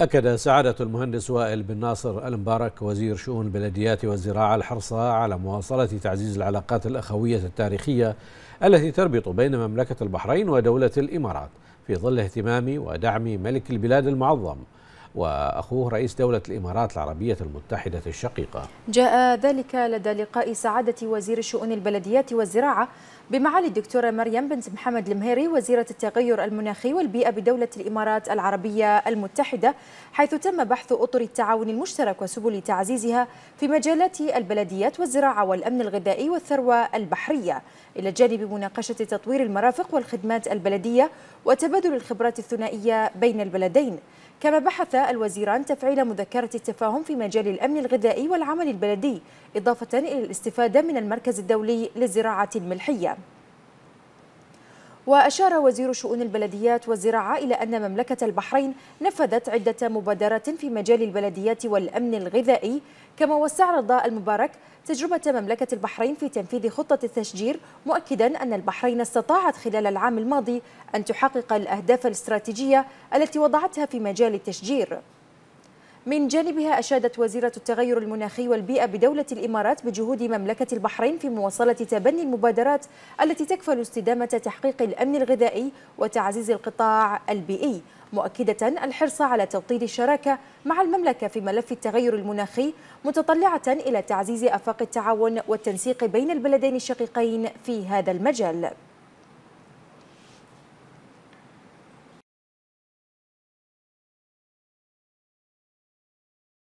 أكد سعادة المهندس وائل بن ناصر المبارك وزير شؤون البلديات والزراعة الحرص على مواصلة تعزيز العلاقات الأخوية التاريخية التي تربط بين مملكة البحرين ودولة الإمارات في ظل اهتمام ودعم ملك البلاد المعظم وأخوه رئيس دولة الإمارات العربية المتحدة الشقيقة جاء ذلك لدى لقاء سعادة وزير الشؤون البلديات والزراعة بمعالي الدكتورة مريم بنت محمد المهيري وزيرة التغير المناخي والبيئة بدولة الإمارات العربية المتحدة حيث تم بحث أطر التعاون المشترك وسبل تعزيزها في مجالات البلديات والزراعة والأمن الغذائي والثروة البحرية إلى جانب مناقشة تطوير المرافق والخدمات البلدية وتبادل الخبرات الثنائية بين البلدين كما بحث الوزيران تفعيل مذكرة التفاهم في مجال الأمن الغذائي والعمل البلدي إضافة إلى الاستفادة من المركز الدولي للزراعة الملحية وأشار وزير شؤون البلديات والزراعة إلى أن مملكة البحرين نفذت عدة مبادرات في مجال البلديات والأمن الغذائي كما وسع المبارك تجربة مملكة البحرين في تنفيذ خطة التشجير مؤكدا أن البحرين استطاعت خلال العام الماضي أن تحقق الأهداف الاستراتيجية التي وضعتها في مجال التشجير من جانبها أشادت وزيرة التغير المناخي والبيئة بدولة الإمارات بجهود مملكة البحرين في مواصلة تبني المبادرات التي تكفل استدامة تحقيق الأمن الغذائي وتعزيز القطاع البيئي مؤكدة الحرص على توطيد الشراكة مع المملكة في ملف التغير المناخي متطلعة إلى تعزيز أفاق التعاون والتنسيق بين البلدين الشقيقين في هذا المجال